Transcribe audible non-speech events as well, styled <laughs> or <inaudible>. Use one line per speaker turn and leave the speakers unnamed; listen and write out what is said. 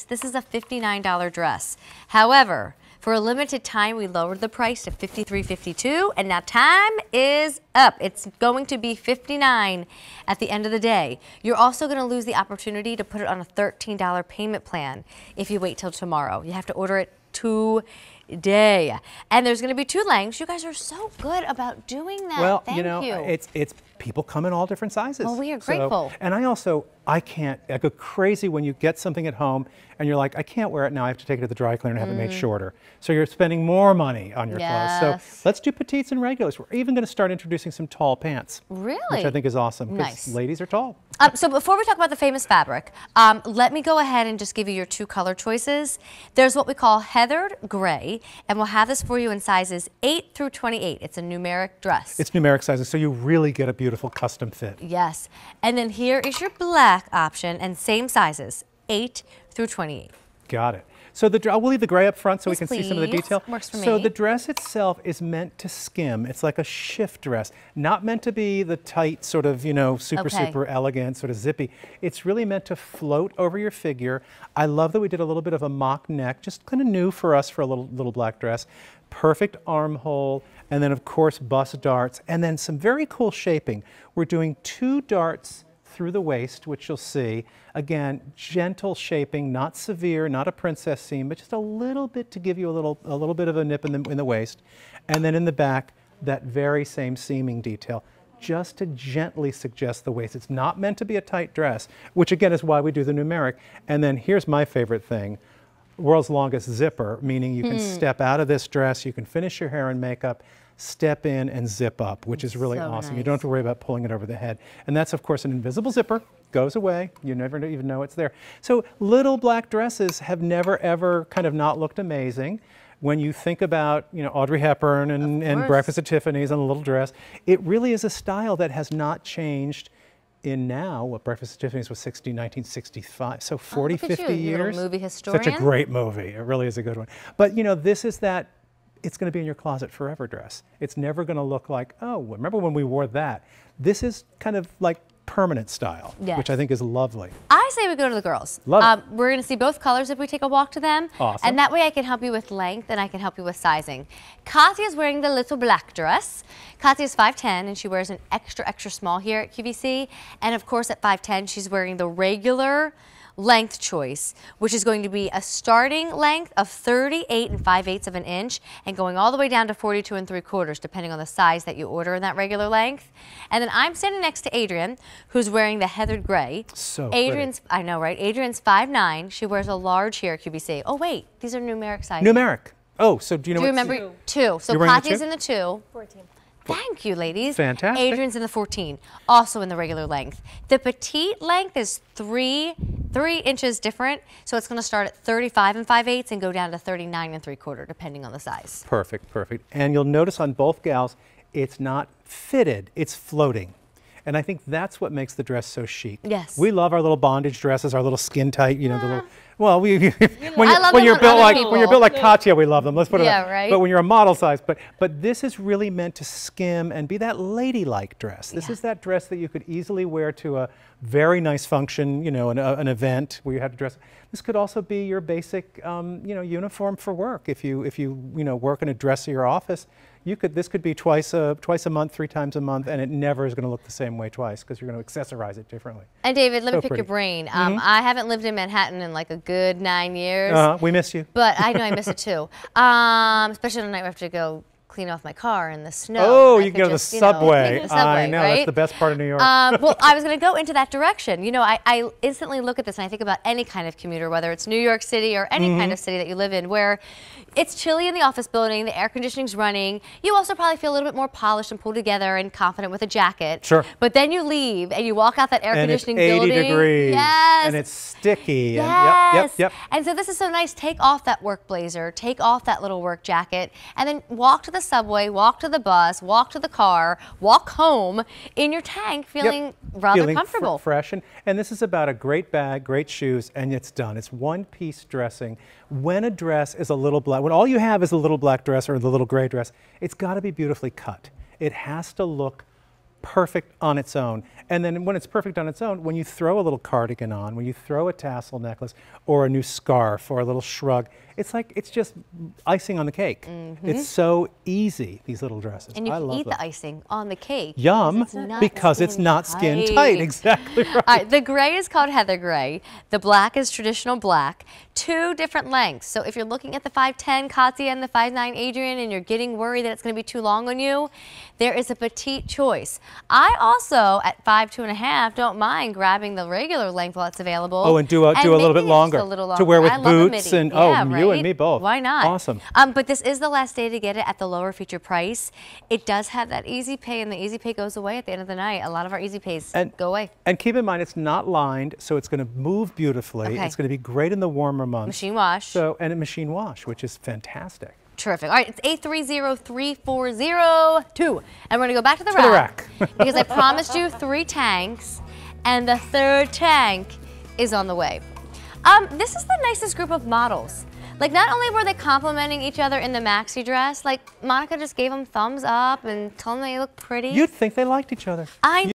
This is a $59 dress. However, for a limited time, we lowered the price to $53.52, and now time is up. It's going to be $59 at the end of the day. You're also going to lose the opportunity to put it on a $13 payment plan if you wait till tomorrow. You have to order it to day. And there's going to be two lengths. You guys are so good about doing that. Well, Thank you know, you. it's
it's people come in all different sizes. Well, we are grateful. So, and I also I can't I go crazy when you get something at home and you're like I can't wear it now. I have to take it to the dry cleaner and have mm. it made mm. shorter. So you're spending more money on your yes. clothes. So let's do petites and regulars. We're even going to start introducing some tall pants. Really? Which I think is awesome. Nice. Ladies are tall.
Um, so before we talk about the famous fabric, um, let me go ahead and just give you your two color choices. There's what we call heathered gray and we'll have this for you in sizes 8 through 28. It's a numeric dress.
It's numeric sizes, so you really get a beautiful custom fit.
Yes. And then here is your black option and same sizes, 8 through
28. Got it. So the I will leave the gray up front so yes, we can please. see some of the detail. Works for so the dress itself is meant to skim. It's like a shift dress, not meant to be the tight sort of you know super okay. super elegant sort of zippy. It's really meant to float over your figure. I love that we did a little bit of a mock neck, just kind of new for us for a little little black dress. Perfect armhole, and then of course bust darts, and then some very cool shaping. We're doing two darts through the waist, which you'll see. Again, gentle shaping, not severe, not a princess seam, but just a little bit to give you a little, a little bit of a nip in the, in the waist. And then in the back, that very same seaming detail just to gently suggest the waist. It's not meant to be a tight dress, which again is why we do the numeric. And then here's my favorite thing, world's longest zipper, meaning you can mm. step out of this dress, you can finish your hair and makeup, step in and zip up, which is really so awesome. Nice. You don't have to worry about pulling it over the head. And that's, of course, an invisible zipper, goes away. You never even know it's there. So little black dresses have never, ever kind of not looked amazing when you think about you know Audrey Hepburn and, and, Breakfast at Tiffany's and a little dress, it really is a style that has not changed in now what Breakfast at Tiffany's was 60, 1965. So 40, oh, 50 you, years. Movie historian. Such a great movie. It really is a good one. But you know, this is that it's going to be in your closet forever dress. It's never going to look like, oh, remember when we wore that? This is kind of like permanent style, yes. which I think is lovely.
I say we go to the girls. Love um, We're going to see both colors if we take a walk to them. Awesome. And that way I can help you with length and I can help you with sizing. Katya is wearing the little black dress. Katya is 5'10 and she wears an extra, extra small here at QVC. And of course at 5'10 she's wearing the regular length choice, which is going to be a starting length of 38 and 5 eighths of an inch and going all the way down to 42 and 3 quarters, depending on the size that you order in that regular length. And then I'm standing next to Adrian, who's wearing the heathered gray. So Adrian's, pretty. I know, right? Adrian's 5'9". She wears a large here at QBC. Oh, wait, these are numeric sizes. Numeric.
Oh, so do you know do you remember two?
two. So Katya's in the two. 14. Thank you, ladies. Fantastic. Adrian's in the 14, also in the regular length. The petite length is three three inches different, so it's going to start at 35 and 5 eighths and go down to 39 and 3 quarter, depending on the size.
Perfect, perfect. And you'll notice on both gals, it's not fitted, it's floating. And I think that's what makes the dress so chic. Yes. We love our little bondage dresses, our little skin tight, you know, the little ah. Well, we, we <laughs> when, you, when you're built like people. when you're built like Katya, we love them. Let's put it. Yeah, that. right. But when you're a model size, but but this is really meant to skim and be that ladylike dress. This yeah. is that dress that you could easily wear to a very nice function, you know, an, uh, an event where you had to dress. This could also be your basic, um, you know, uniform for work. If you if you you know work in a dressier office, you could this could be twice a twice a month, three times a month, and it never is going to look the same way twice because you're going to accessorize it differently.
And David, let so me pick pretty. your brain. Um, mm -hmm. I haven't lived in Manhattan in like a good good nine years. Uh, we miss you. But I know I miss it too. <laughs> Um, especially on the night we have to go clean off my car in the snow. Oh, you can go to the subway. I know, right? that's the best
part of New York. Um,
well, I was going to go into that direction. You know, I, I, instantly look at this and I think about any kind of commuter, whether it's New York City or any mm -hmm. kind mm-hmm. of city that you live in, where it's chilly in the office building, the air conditioning's running. You also probably feel a little bit more polished and pulled together and confident with a jacket. Sure. But then you leave and you walk out that air and conditioning it's 80 building. degrees. Yes. And
it's sticky. Yes. And, yep, yep, yep.
And so this is so nice. Take off that work blazer, take off that little work jacket, and then walk to the the subway, walk to the bus, walk to the car, walk home in your tank feeling yep.
rather feeling comfortable. Fr fresh. And, and this is about a great bag, great shoes, and it's done. It's one piece dressing. When a dress is a little black, when all you have is a little black dress or the little gray dress, it's got to be beautifully cut. It has to look perfect on its own. And then when it's perfect on its own, when you throw a little cardigan on, when you throw a tassel necklace or a new scarf or a little shrug, it's like it's just icing on the cake. Mm -hmm. It's so easy, these little dresses. And you I can eat them. the
icing on the cake. Yum, because, because it's not skin tight. tight. <laughs> Exactly right. Uh, right. The gray is called heather gray. The black is traditional black two different lengths. So if you're looking at the 5'10 Katia and the 5'9 Adrian and you're getting worried that it's going to be too long on you, there is a petite choice. I also, at five, half, a half, don't mind grabbing the regular length while it's available. Oh, and do a, and do a little bit longer, a little longer. To wear with I boots and, oh, yeah, right? you and me both. Why not? Awesome. Um, but this is the last day to get it at the lower feature price. It does have that easy pay and the easy pay goes away at the end of the night. A lot of our easy pays and, go away.
And keep in mind, it's not lined, so it's going to move beautifully. Okay. It's going to be great in the warmer summer months. Machine wash. So, and a machine wash, which is fantastic.
Terrific. All right, it's eight three zero three four zero two, And we're going to go back to the to rack. The rack. <laughs> because I promised you three tanks, and the third tank is on the way. Um, this is the nicest group of models. Like, not only were they complimenting each other in the maxi dress, like, Monica just gave them thumbs up and told them they look pretty. You'd
think they liked each other.
I